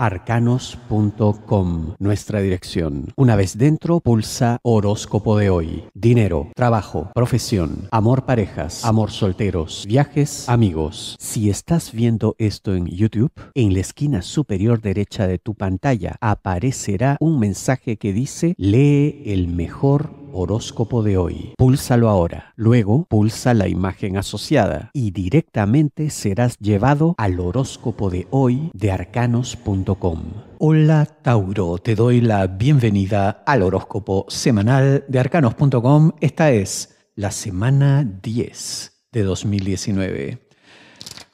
arcanos.com, nuestra dirección. Una vez dentro, pulsa horóscopo de hoy. Dinero, trabajo, profesión, amor parejas, amor solteros, viajes, amigos. Si estás viendo esto en YouTube, en la esquina superior derecha de tu pantalla aparecerá un mensaje que dice, lee el mejor horóscopo de hoy. Púlsalo ahora. Luego pulsa la imagen asociada y directamente serás llevado al horóscopo de hoy de arcanos.com. Hola Tauro, te doy la bienvenida al horóscopo semanal de arcanos.com. Esta es la semana 10 de 2019.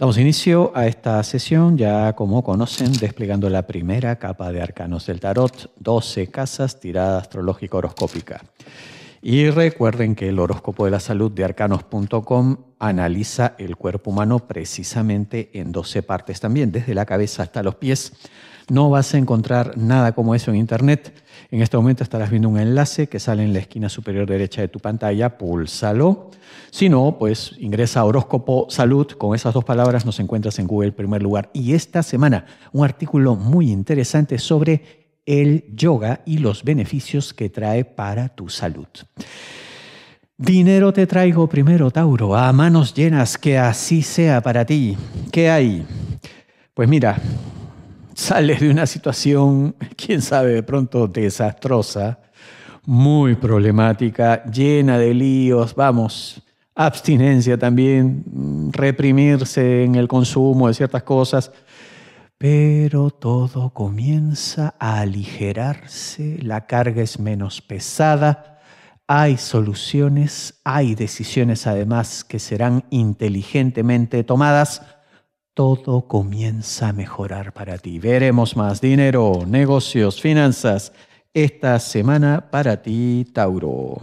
Damos inicio a esta sesión, ya como conocen, desplegando la primera capa de arcanos del tarot, 12 casas, tirada astrológica horoscópica. Y recuerden que el horóscopo de la salud de arcanos.com analiza el cuerpo humano precisamente en 12 partes también, desde la cabeza hasta los pies no vas a encontrar nada como eso en Internet. En este momento estarás viendo un enlace que sale en la esquina superior derecha de tu pantalla, púlsalo. Si no, pues ingresa a horóscopo salud, con esas dos palabras nos encuentras en Google en primer lugar. Y esta semana un artículo muy interesante sobre el yoga y los beneficios que trae para tu salud. Dinero te traigo primero, Tauro, a manos llenas, que así sea para ti. ¿Qué hay? Pues mira, Sale de una situación, quién sabe, de pronto desastrosa, muy problemática, llena de líos, vamos, abstinencia también, reprimirse en el consumo de ciertas cosas, pero todo comienza a aligerarse, la carga es menos pesada, hay soluciones, hay decisiones además que serán inteligentemente tomadas, todo comienza a mejorar para ti. Veremos más dinero, negocios, finanzas esta semana para ti, Tauro.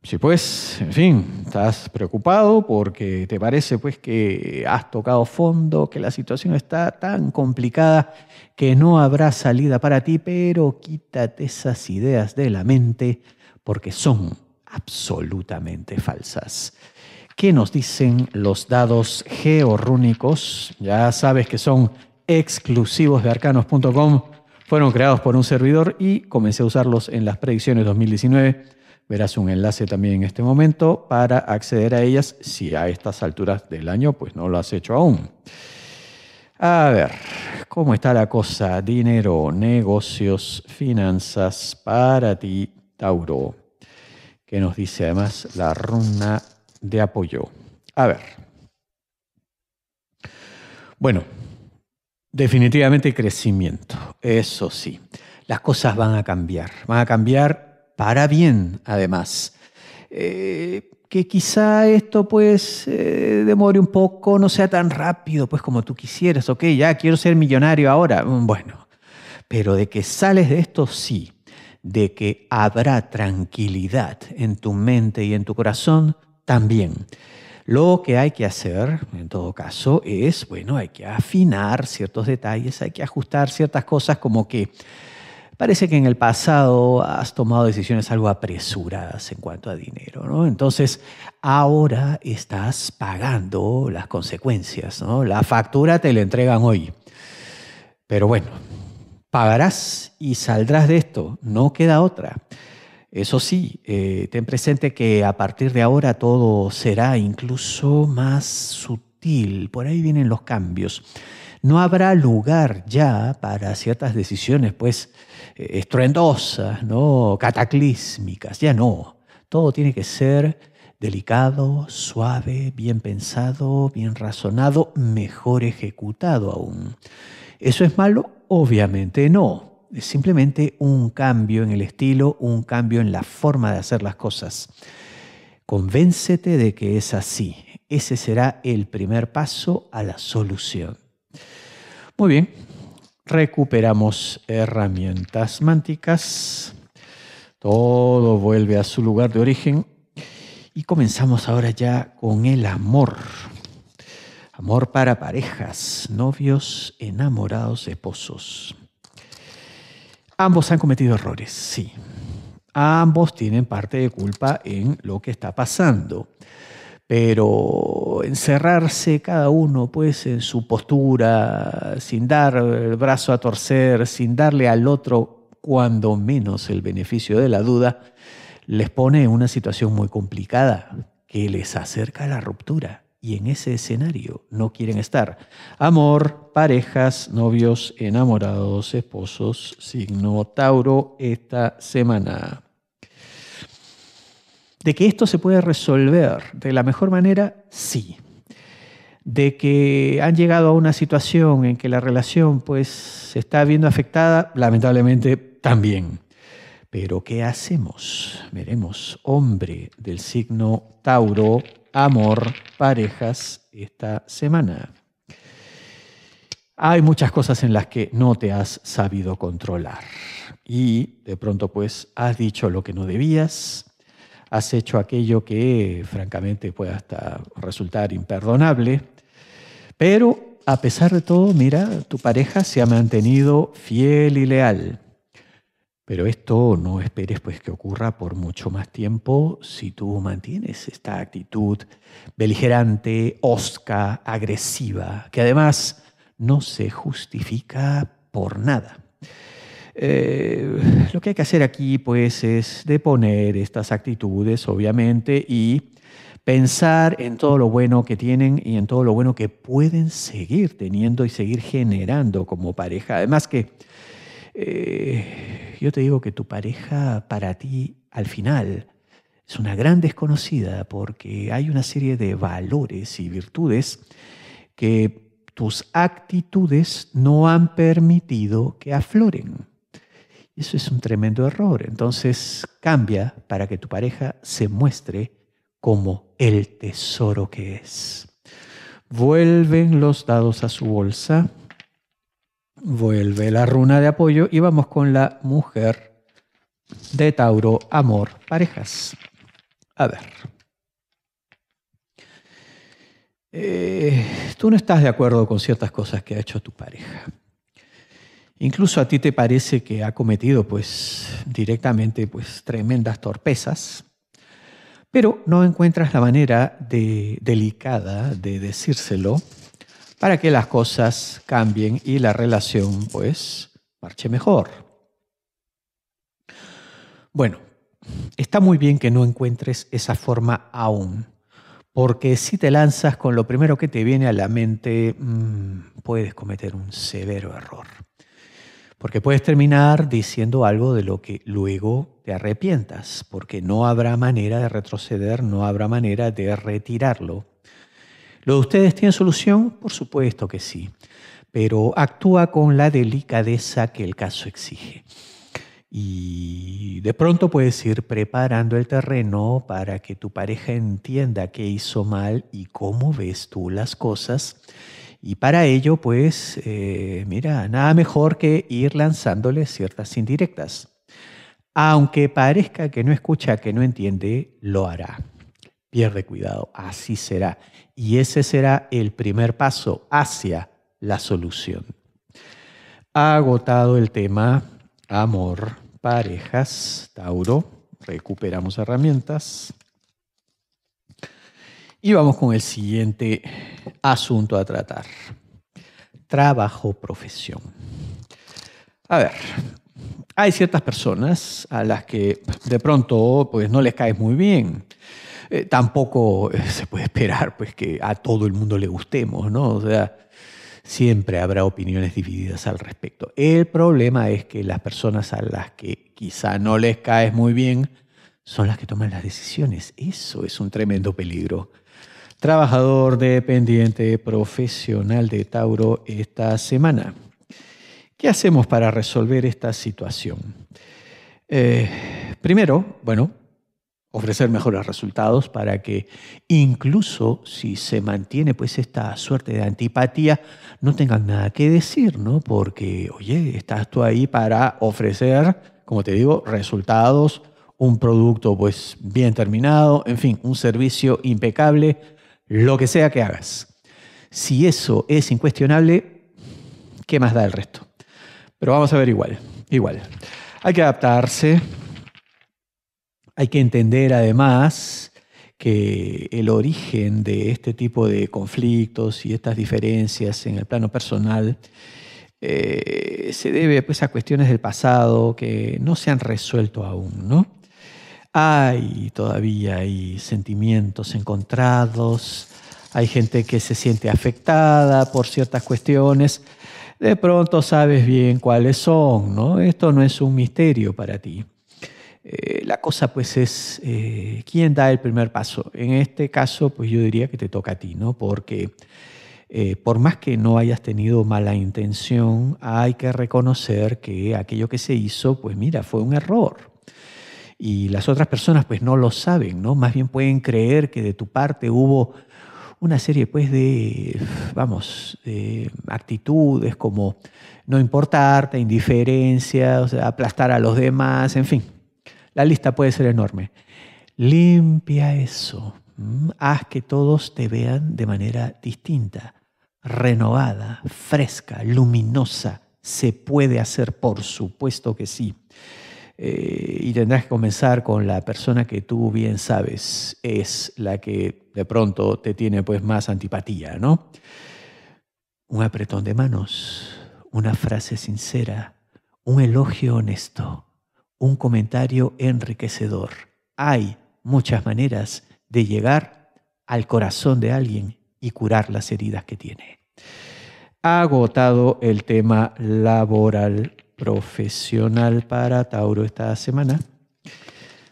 Si sí, pues, en fin, estás preocupado porque te parece pues que has tocado fondo, que la situación está tan complicada que no habrá salida para ti, pero quítate esas ideas de la mente porque son absolutamente falsas. ¿Qué nos dicen los dados georrúnicos? Ya sabes que son exclusivos de arcanos.com. Fueron creados por un servidor y comencé a usarlos en las predicciones 2019. Verás un enlace también en este momento para acceder a ellas si a estas alturas del año pues no lo has hecho aún. A ver, ¿cómo está la cosa? Dinero, negocios, finanzas para ti, Tauro. ¿Qué nos dice además la runa de apoyo. A ver. Bueno, definitivamente crecimiento, eso sí. Las cosas van a cambiar, van a cambiar para bien, además. Eh, que quizá esto pues eh, demore un poco, no sea tan rápido pues como tú quisieras, ok, ya quiero ser millonario ahora, mm, bueno, pero de que sales de esto sí, de que habrá tranquilidad en tu mente y en tu corazón, también. Lo que hay que hacer, en todo caso, es, bueno, hay que afinar ciertos detalles, hay que ajustar ciertas cosas como que parece que en el pasado has tomado decisiones algo apresuradas en cuanto a dinero, ¿no? Entonces, ahora estás pagando las consecuencias, ¿no? La factura te la entregan hoy. Pero bueno, pagarás y saldrás de esto, no queda otra. Eso sí, eh, ten presente que a partir de ahora todo será incluso más sutil, por ahí vienen los cambios. No habrá lugar ya para ciertas decisiones, pues, eh, estruendosas, ¿no? cataclísmicas, ya no. Todo tiene que ser delicado, suave, bien pensado, bien razonado, mejor ejecutado aún. ¿Eso es malo? Obviamente no simplemente un cambio en el estilo, un cambio en la forma de hacer las cosas. Convéncete de que es así. Ese será el primer paso a la solución. Muy bien, recuperamos herramientas mánticas. Todo vuelve a su lugar de origen. Y comenzamos ahora ya con el amor. Amor para parejas, novios, enamorados, esposos. Ambos han cometido errores, sí. Ambos tienen parte de culpa en lo que está pasando. Pero encerrarse cada uno pues en su postura, sin dar el brazo a torcer, sin darle al otro cuando menos el beneficio de la duda, les pone en una situación muy complicada que les acerca a la ruptura y en ese escenario no quieren estar. Amor, parejas, novios, enamorados, esposos, signo Tauro esta semana. De que esto se puede resolver de la mejor manera, sí. De que han llegado a una situación en que la relación pues se está viendo afectada, lamentablemente también. Pero ¿qué hacemos? Veremos, hombre del signo Tauro amor, parejas esta semana. Hay muchas cosas en las que no te has sabido controlar y de pronto pues has dicho lo que no debías, has hecho aquello que francamente puede hasta resultar imperdonable, pero a pesar de todo, mira, tu pareja se ha mantenido fiel y leal pero esto no esperes pues que ocurra por mucho más tiempo si tú mantienes esta actitud beligerante, osca, agresiva, que además no se justifica por nada. Eh, lo que hay que hacer aquí pues es deponer estas actitudes obviamente y pensar en todo lo bueno que tienen y en todo lo bueno que pueden seguir teniendo y seguir generando como pareja. Además que eh, yo te digo que tu pareja para ti al final es una gran desconocida porque hay una serie de valores y virtudes que tus actitudes no han permitido que afloren. Eso es un tremendo error. Entonces cambia para que tu pareja se muestre como el tesoro que es. Vuelven los dados a su bolsa. Vuelve la runa de apoyo y vamos con la mujer de Tauro, amor, parejas. A ver. Eh, tú no estás de acuerdo con ciertas cosas que ha hecho tu pareja. Incluso a ti te parece que ha cometido pues directamente pues tremendas torpezas, pero no encuentras la manera de, delicada de decírselo para que las cosas cambien y la relación pues marche mejor. Bueno, está muy bien que no encuentres esa forma aún, porque si te lanzas con lo primero que te viene a la mente, mm, puedes cometer un severo error, porque puedes terminar diciendo algo de lo que luego te arrepientas, porque no habrá manera de retroceder, no habrá manera de retirarlo. ¿Lo de ustedes tiene solución? Por supuesto que sí, pero actúa con la delicadeza que el caso exige. Y de pronto puedes ir preparando el terreno para que tu pareja entienda qué hizo mal y cómo ves tú las cosas. Y para ello, pues, eh, mira, nada mejor que ir lanzándole ciertas indirectas. Aunque parezca que no escucha, que no entiende, lo hará pierde cuidado, así será. Y ese será el primer paso hacia la solución. Agotado el tema amor, parejas, Tauro, recuperamos herramientas. Y vamos con el siguiente asunto a tratar. Trabajo, profesión. A ver, hay ciertas personas a las que de pronto pues no les caes muy bien. Eh, tampoco eh, se puede esperar pues, que a todo el mundo le gustemos, ¿no? O sea, siempre habrá opiniones divididas al respecto. El problema es que las personas a las que quizá no les caes muy bien son las que toman las decisiones. Eso es un tremendo peligro. Trabajador dependiente profesional de Tauro esta semana. ¿Qué hacemos para resolver esta situación? Eh, primero, bueno, ofrecer mejores resultados para que incluso si se mantiene pues esta suerte de antipatía no tengan nada que decir, ¿no? Porque oye, estás tú ahí para ofrecer, como te digo, resultados, un producto pues bien terminado, en fin, un servicio impecable, lo que sea que hagas. Si eso es incuestionable, ¿qué más da el resto? Pero vamos a ver igual, igual. Hay que adaptarse, hay que entender además que el origen de este tipo de conflictos y estas diferencias en el plano personal eh, se debe pues, a cuestiones del pasado que no se han resuelto aún, ¿no? Hay todavía hay sentimientos encontrados, hay gente que se siente afectada por ciertas cuestiones. De pronto sabes bien cuáles son, ¿no? Esto no es un misterio para ti. Eh, la cosa pues es eh, quién da el primer paso. En este caso pues yo diría que te toca a ti, ¿no? Porque eh, por más que no hayas tenido mala intención, hay que reconocer que aquello que se hizo pues mira, fue un error. Y las otras personas pues no lo saben, ¿no? Más bien pueden creer que de tu parte hubo una serie pues de, vamos, actitudes como no importarte, indiferencia, o aplastar a los demás, en fin, la lista puede ser enorme. Limpia eso. Mm, haz que todos te vean de manera distinta, renovada, fresca, luminosa. Se puede hacer, por supuesto que sí. Eh, y tendrás que comenzar con la persona que tú bien sabes es la que de pronto te tiene pues más antipatía, ¿no? Un apretón de manos, una frase sincera, un elogio honesto un comentario enriquecedor. Hay muchas maneras de llegar al corazón de alguien y curar las heridas que tiene. Agotado el tema laboral profesional para Tauro esta semana,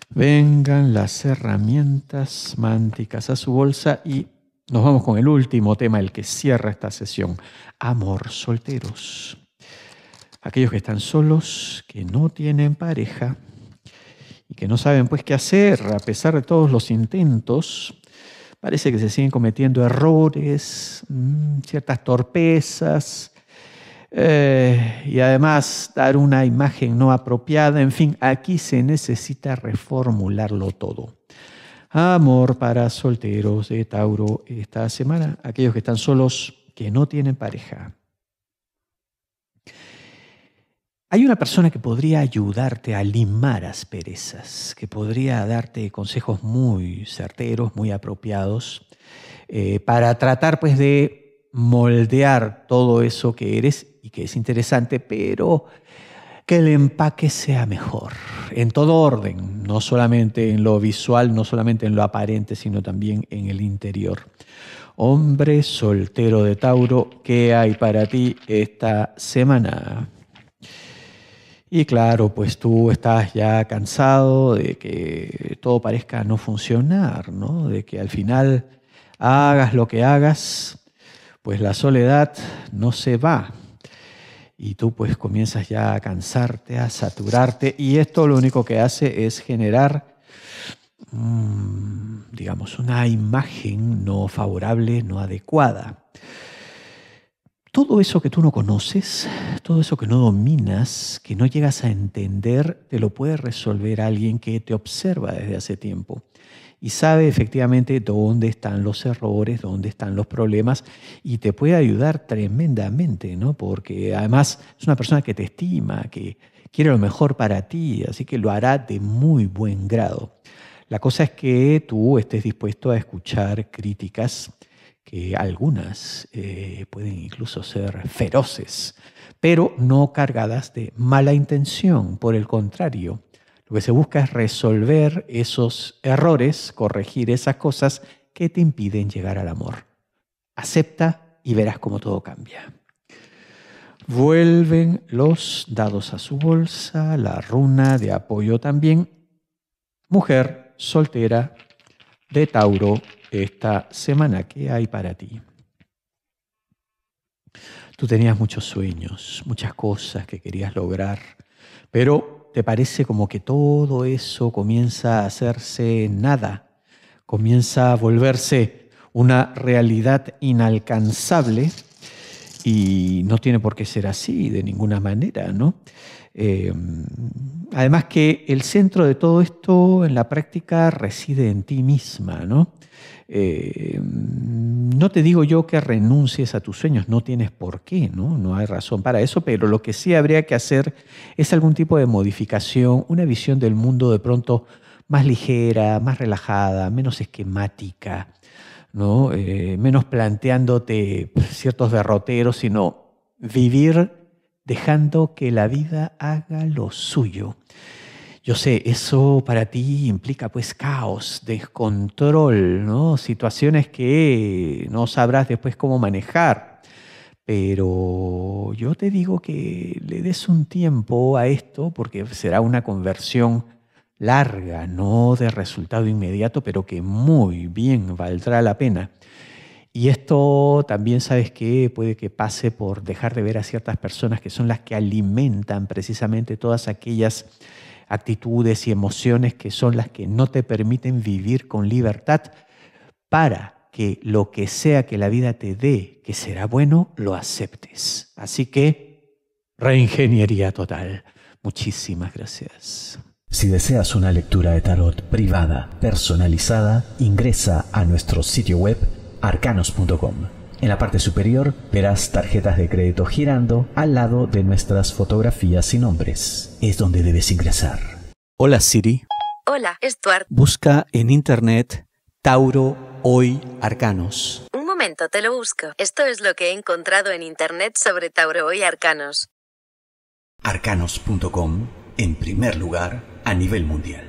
vengan las herramientas mánticas a su bolsa y nos vamos con el último tema, el que cierra esta sesión, amor solteros aquellos que están solos, que no tienen pareja y que no saben pues qué hacer a pesar de todos los intentos. Parece que se siguen cometiendo errores, mm, ciertas torpezas, eh, y además dar una imagen no apropiada. En fin, aquí se necesita reformularlo todo. Amor para solteros de Tauro esta semana. Aquellos que están solos, que no tienen pareja. Hay una persona que podría ayudarte a limar asperezas, que podría darte consejos muy certeros, muy apropiados, eh, para tratar pues de moldear todo eso que eres y que es interesante, pero que el empaque sea mejor, en todo orden, no solamente en lo visual, no solamente en lo aparente, sino también en el interior. Hombre soltero de Tauro, ¿qué hay para ti esta semana? Y claro, pues tú estás ya cansado de que todo parezca no funcionar, ¿no? De que al final hagas lo que hagas, pues la soledad no se va. Y tú pues comienzas ya a cansarte, a saturarte. Y esto lo único que hace es generar, mm, digamos, una imagen no favorable, no adecuada todo eso que tú no conoces, todo eso que no dominas, que no llegas a entender, te lo puede resolver alguien que te observa desde hace tiempo y sabe efectivamente dónde están los errores, dónde están los problemas y te puede ayudar tremendamente, ¿no? Porque además es una persona que te estima, que quiere lo mejor para ti, así que lo hará de muy buen grado. La cosa es que tú estés dispuesto a escuchar críticas que algunas eh, pueden incluso ser feroces, pero no cargadas de mala intención. Por el contrario, lo que se busca es resolver esos errores, corregir esas cosas que te impiden llegar al amor. Acepta y verás cómo todo cambia. Vuelven los dados a su bolsa, la runa de apoyo también. Mujer soltera de Tauro esta semana. ¿Qué hay para ti? Tú tenías muchos sueños, muchas cosas que querías lograr, pero te parece como que todo eso comienza a hacerse nada, comienza a volverse una realidad inalcanzable y no tiene por qué ser así de ninguna manera, ¿no? Em, además que el centro de todo esto en la práctica reside en ti misma, ¿no? Eh, no te digo yo que renuncies a tus sueños, no tienes por qué, ¿no? No hay razón para eso, pero lo que sí habría que hacer es algún tipo de modificación, una visión del mundo de pronto más ligera, más relajada, menos esquemática, ¿no? Eh, menos planteándote ciertos derroteros, sino vivir dejando que la vida haga lo suyo. Yo sé, eso para ti implica pues caos, descontrol, situaciones que no sabrás después cómo manejar. Pero yo te digo que le des un tiempo a esto porque será una conversión larga, no de resultado inmediato, pero que muy bien valdrá la pena. Y esto también, ¿sabes que Puede que pase por dejar de ver a ciertas personas que son las que alimentan precisamente todas aquellas actitudes y emociones que son las que no te permiten vivir con libertad para que lo que sea que la vida te dé, que será bueno, lo aceptes. Así que, reingeniería total. Muchísimas gracias. Si deseas una lectura de tarot privada, personalizada, ingresa a nuestro sitio web arcanos.com. En la parte superior verás tarjetas de crédito girando al lado de nuestras fotografías y nombres. Es donde debes ingresar. Hola Siri. Hola, Stuart. Busca en internet Tauro Hoy Arcanos. Un momento, te lo busco. Esto es lo que he encontrado en internet sobre Tauro Hoy Arcanos. Arcanos.com, en primer lugar, a nivel mundial.